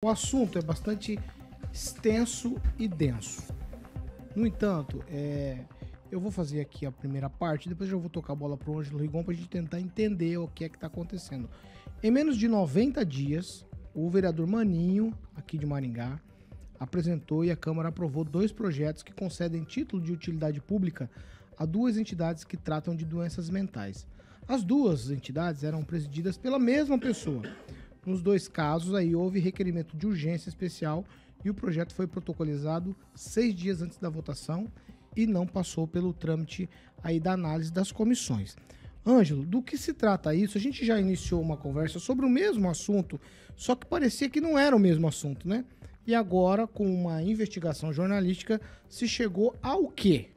O assunto é bastante extenso e denso. No entanto, é, eu vou fazer aqui a primeira parte, depois eu vou tocar a bola para o Ângelo Rigon para a gente tentar entender o que é que está acontecendo. Em menos de 90 dias, o vereador Maninho, aqui de Maringá, apresentou e a Câmara aprovou dois projetos que concedem título de utilidade pública a duas entidades que tratam de doenças mentais. As duas entidades eram presididas pela mesma pessoa, nos dois casos, aí houve requerimento de urgência especial e o projeto foi protocolizado seis dias antes da votação e não passou pelo trâmite aí da análise das comissões. Ângelo, do que se trata isso? A gente já iniciou uma conversa sobre o mesmo assunto, só que parecia que não era o mesmo assunto, né? E agora, com uma investigação jornalística, se chegou ao quê?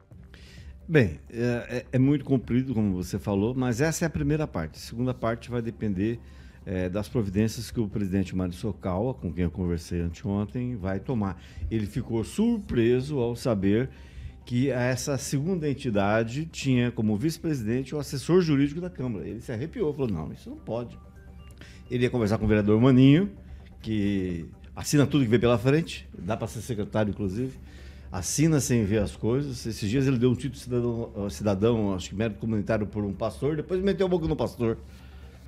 Bem, é, é, é muito comprido, como você falou, mas essa é a primeira parte. A segunda parte vai depender é, das providências que o presidente Mário Socal, com quem eu conversei anteontem, vai tomar. Ele ficou surpreso ao saber que essa segunda entidade tinha como vice-presidente o assessor jurídico da Câmara. Ele se arrepiou, falou: não, isso não pode. Ele ia conversar com o vereador Maninho, que assina tudo que vem pela frente, dá para ser secretário, inclusive, assina sem ver as coisas. Esses dias ele deu um título cidadão, cidadão acho que mérito comunitário por um pastor, depois meteu o boca no pastor.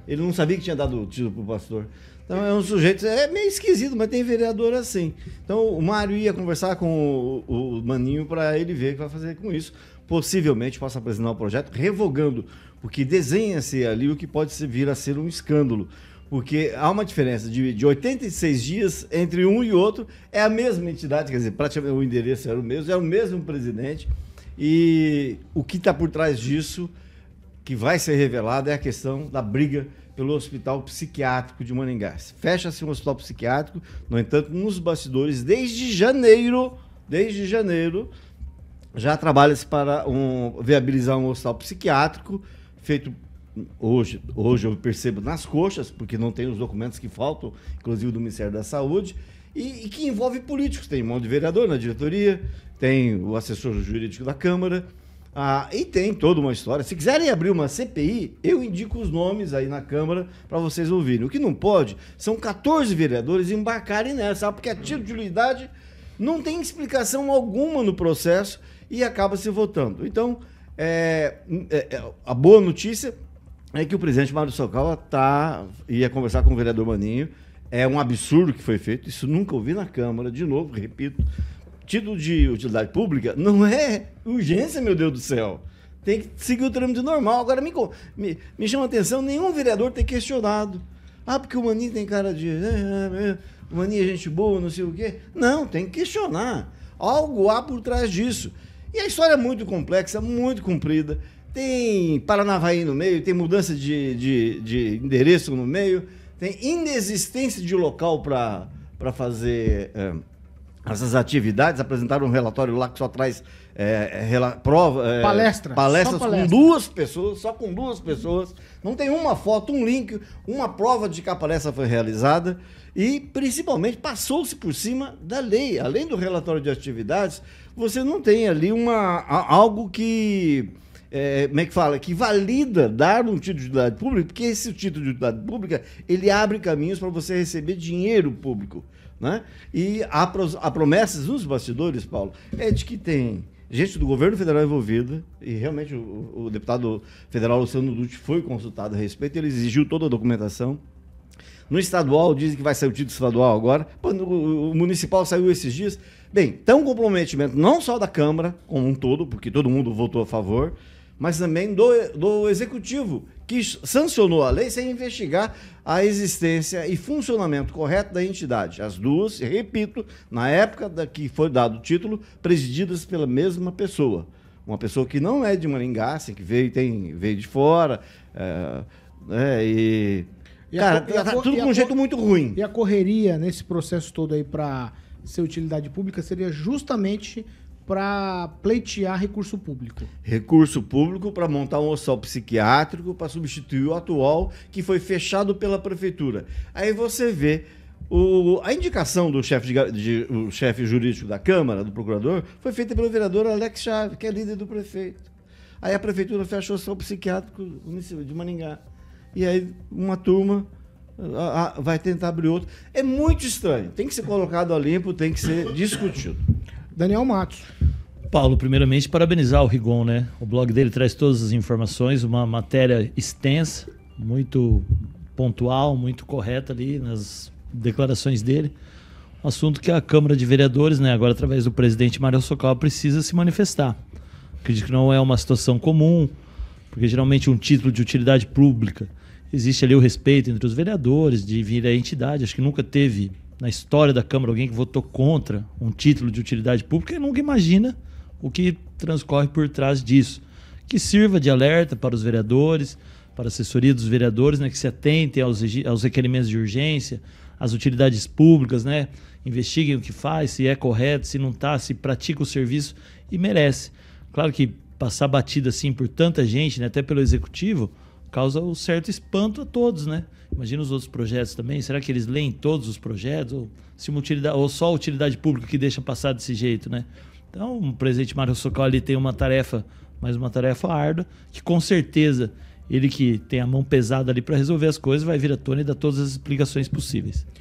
Ele não sabia que tinha dado título para o pastor. Então é um sujeito, é meio esquisito, mas tem vereador assim. Então o Mário ia conversar com o, o Maninho para ele ver o que vai fazer com isso. Possivelmente possa apresentar o um projeto revogando, porque desenha-se ali o que pode vir a ser um escândalo. Porque há uma diferença de, de 86 dias entre um e outro, é a mesma entidade, quer dizer, praticamente o endereço era o mesmo, é o mesmo presidente. E o que está por trás disso que vai ser revelada é a questão da briga pelo Hospital Psiquiátrico de Maringá. Fecha-se um hospital psiquiátrico, no entanto, nos bastidores, desde janeiro, desde janeiro, já trabalha-se para um, viabilizar um hospital psiquiátrico, feito hoje, hoje eu percebo nas coxas, porque não tem os documentos que faltam, inclusive do Ministério da Saúde, e, e que envolve políticos. Tem mão de vereador na diretoria, tem o assessor jurídico da Câmara, ah, e tem toda uma história. Se quiserem abrir uma CPI, eu indico os nomes aí na Câmara para vocês ouvirem. O que não pode são 14 vereadores embarcarem nessa, porque a tiro de unidade não tem explicação alguma no processo e acaba se votando. Então, é, é, é a boa notícia é que o presidente Mário Socala tá, ia conversar com o vereador Maninho. É um absurdo que foi feito, isso nunca ouvi na Câmara, de novo, repito título de utilidade pública não é urgência, meu Deus do céu. Tem que seguir o trâmite normal. Agora, me, me, me chama a atenção, nenhum vereador ter questionado. Ah, porque o Maninho tem cara de... Ah, ah, ah, o Maninho é gente boa, não sei o quê. Não, tem que questionar. Algo há por trás disso. E a história é muito complexa, muito comprida. Tem Paranavaí no meio, tem mudança de, de, de endereço no meio, tem inexistência de local para fazer... Eh, essas atividades, apresentaram um relatório lá que só traz é, rela, prova, é, palestras, palestras palestra. com duas pessoas, só com duas pessoas. Não tem uma foto, um link, uma prova de que a palestra foi realizada e, principalmente, passou-se por cima da lei. Além do relatório de atividades, você não tem ali uma, algo que é, como é que fala, que valida dar um título de utilidade pública, porque esse título de utilidade pública, ele abre caminhos para você receber dinheiro público, né? E há, há promessas nos bastidores, Paulo, é de que tem gente do governo federal envolvida, e realmente o, o deputado federal Luciano Dutti foi consultado a respeito, ele exigiu toda a documentação. No estadual, dizem que vai sair o título estadual agora. O municipal saiu esses dias. Bem, tem um comprometimento não só da Câmara como um todo, porque todo mundo votou a favor, mas também do, do executivo, que sancionou a lei sem investigar a existência e funcionamento correto da entidade. As duas, repito, na época da que foi dado o título, presididas pela mesma pessoa. Uma pessoa que não é de Maringá, assim, que veio, tem, veio de fora. É, e, e cara, a, tá, a, tudo de um jeito muito ruim. E a correria nesse processo todo aí para ser utilidade pública seria justamente para pleitear recurso público? Recurso público para montar um hospital psiquiátrico para substituir o atual que foi fechado pela prefeitura. Aí você vê o, a indicação do chefe, de, de, o chefe jurídico da Câmara, do procurador, foi feita pelo vereador Alex Chaves, que é líder do prefeito. Aí a prefeitura fechou o hospital psiquiátrico de Maningá. E aí uma turma a, a, vai tentar abrir outro. É muito estranho. Tem que ser colocado a limpo, tem que ser discutido. Daniel Matos. Paulo, primeiramente, parabenizar o Rigon, né? O blog dele traz todas as informações, uma matéria extensa, muito pontual, muito correta ali nas declarações dele. Assunto que a Câmara de Vereadores, né, agora através do presidente Mário Socal, precisa se manifestar. Acredito que não é uma situação comum, porque geralmente um título de utilidade pública existe ali o respeito entre os vereadores, de vir a entidade. Acho que nunca teve na história da Câmara alguém que votou contra um título de utilidade pública e nunca imagina o que transcorre por trás disso. Que sirva de alerta para os vereadores, para a assessoria dos vereadores, né, que se atentem aos, aos requerimentos de urgência, às utilidades públicas, né, investiguem o que faz, se é correto, se não está, se pratica o serviço e merece. Claro que passar batida assim por tanta gente, né, até pelo executivo, causa um certo espanto a todos, né? Imagina os outros projetos também. Será que eles leem todos os projetos ou se utilidade ou só a utilidade pública que deixa passar desse jeito, né? Então, o presidente Mário Socal ali tem uma tarefa, mas uma tarefa árdua, que com certeza ele que tem a mão pesada ali para resolver as coisas vai vir à tona e dar todas as explicações possíveis.